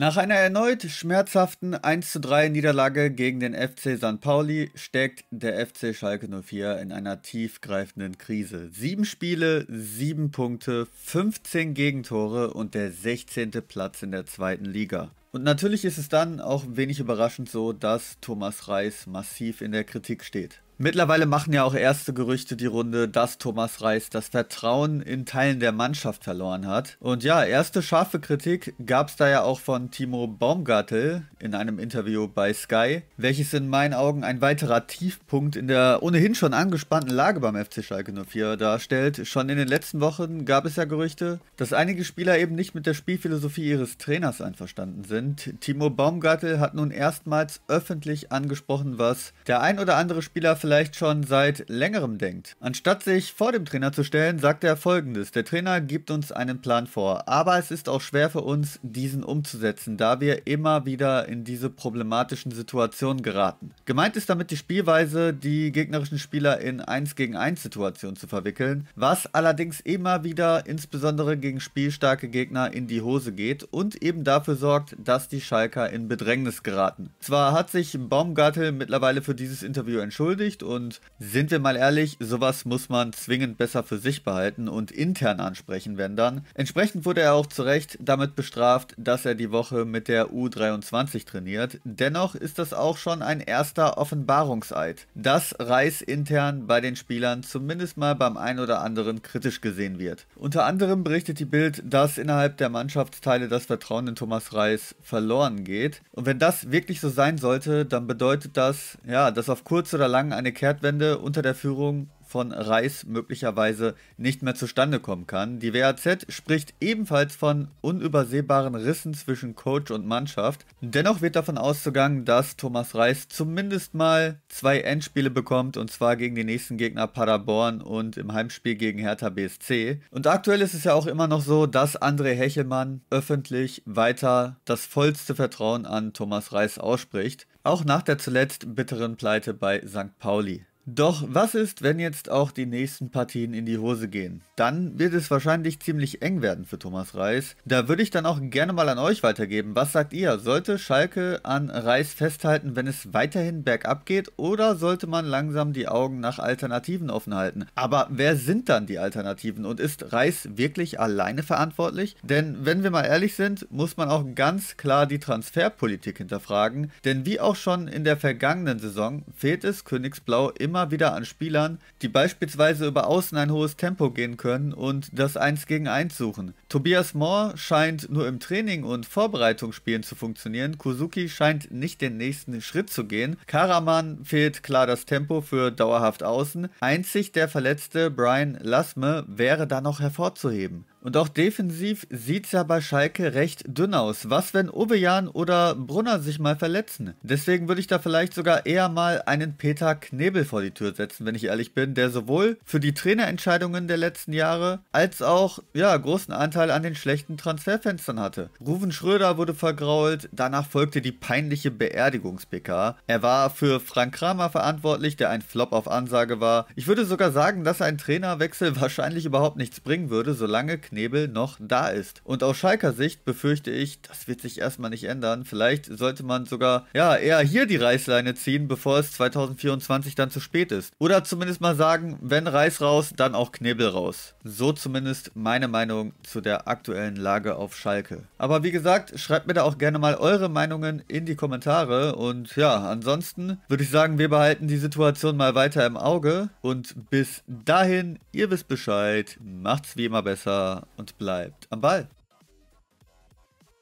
Nach einer erneut schmerzhaften 13 Niederlage gegen den FC San Pauli steckt der FC Schalke 04 in einer tiefgreifenden Krise. Sieben Spiele, sieben Punkte, 15 Gegentore und der 16. Platz in der zweiten Liga. Und natürlich ist es dann auch wenig überraschend so, dass Thomas Reis massiv in der Kritik steht. Mittlerweile machen ja auch erste Gerüchte die Runde, dass Thomas Reis das Vertrauen in Teilen der Mannschaft verloren hat. Und ja, erste scharfe Kritik gab es da ja auch von Timo Baumgartel in einem Interview bei Sky, welches in meinen Augen ein weiterer Tiefpunkt in der ohnehin schon angespannten Lage beim FC Schalke 04 darstellt. Schon in den letzten Wochen gab es ja Gerüchte, dass einige Spieler eben nicht mit der Spielphilosophie ihres Trainers einverstanden sind. Timo Baumgartel hat nun erstmals öffentlich angesprochen, was der ein oder andere Spieler vielleicht vielleicht schon seit längerem denkt. Anstatt sich vor dem Trainer zu stellen, sagt er folgendes. Der Trainer gibt uns einen Plan vor, aber es ist auch schwer für uns, diesen umzusetzen, da wir immer wieder in diese problematischen Situationen geraten. Gemeint ist damit die Spielweise, die gegnerischen Spieler in 1 gegen 1 Situationen zu verwickeln, was allerdings immer wieder insbesondere gegen spielstarke Gegner in die Hose geht und eben dafür sorgt, dass die Schalker in Bedrängnis geraten. Zwar hat sich Baumgartel mittlerweile für dieses Interview entschuldigt, Übersicht und sind wir mal ehrlich, sowas muss man zwingend besser für sich behalten und intern ansprechen, wenn dann. Entsprechend wurde er auch zu Recht damit bestraft, dass er die Woche mit der U23 trainiert. Dennoch ist das auch schon ein erster Offenbarungseid. dass Reis intern bei den Spielern zumindest mal beim einen oder anderen kritisch gesehen wird. Unter anderem berichtet die Bild, dass innerhalb der Mannschaftsteile das Vertrauen in Thomas Reis verloren geht. Und wenn das wirklich so sein sollte, dann bedeutet das, ja, dass auf kurz oder lang eine eine Kehrtwende unter der Führung von Reis möglicherweise nicht mehr zustande kommen kann. Die WAZ spricht ebenfalls von unübersehbaren Rissen zwischen Coach und Mannschaft. Dennoch wird davon ausgegangen, dass Thomas Reis zumindest mal zwei Endspiele bekommt und zwar gegen die nächsten Gegner Paderborn und im Heimspiel gegen Hertha BSC. Und aktuell ist es ja auch immer noch so, dass André Hechelmann öffentlich weiter das vollste Vertrauen an Thomas Reis ausspricht. Auch nach der zuletzt bitteren Pleite bei St. Pauli. Doch was ist, wenn jetzt auch die nächsten Partien in die Hose gehen? Dann wird es wahrscheinlich ziemlich eng werden für Thomas Reis. Da würde ich dann auch gerne mal an euch weitergeben. Was sagt ihr? Sollte Schalke an Reis festhalten, wenn es weiterhin bergab geht? Oder sollte man langsam die Augen nach Alternativen offen halten? Aber wer sind dann die Alternativen? Und ist Reis wirklich alleine verantwortlich? Denn wenn wir mal ehrlich sind, muss man auch ganz klar die Transferpolitik hinterfragen. Denn wie auch schon in der vergangenen Saison fehlt es Königsblau immer immer wieder an Spielern, die beispielsweise über außen ein hohes Tempo gehen können und das 1 gegen 1 suchen. Tobias Moore scheint nur im Training und Vorbereitungsspielen zu funktionieren, Kuzuki scheint nicht den nächsten Schritt zu gehen, Karaman fehlt klar das Tempo für dauerhaft außen, einzig der verletzte Brian Lasme wäre da noch hervorzuheben. Und auch defensiv sieht es ja bei Schalke recht dünn aus. Was, wenn Obejan oder Brunner sich mal verletzen? Deswegen würde ich da vielleicht sogar eher mal einen Peter Knebel vor die Tür setzen, wenn ich ehrlich bin, der sowohl für die Trainerentscheidungen der letzten Jahre als auch, ja, großen Anteil an den schlechten Transferfenstern hatte. Ruven Schröder wurde vergrault, danach folgte die peinliche Beerdigungs-PK. Er war für Frank Kramer verantwortlich, der ein Flop auf Ansage war. Ich würde sogar sagen, dass ein Trainerwechsel wahrscheinlich überhaupt nichts bringen würde, solange Kebelknebel noch da ist. Und aus Schalker Sicht befürchte ich, das wird sich erstmal nicht ändern. Vielleicht sollte man sogar ja eher hier die Reißleine ziehen, bevor es 2024 dann zu spät ist. Oder zumindest mal sagen, wenn Reiß raus, dann auch Knebel raus. So zumindest meine Meinung zu der aktuellen Lage auf Schalke. Aber wie gesagt, schreibt mir da auch gerne mal eure Meinungen in die Kommentare. Und ja, ansonsten würde ich sagen, wir behalten die Situation mal weiter im Auge. Und bis dahin, ihr wisst Bescheid. Macht's wie immer besser und bleibt am Ball.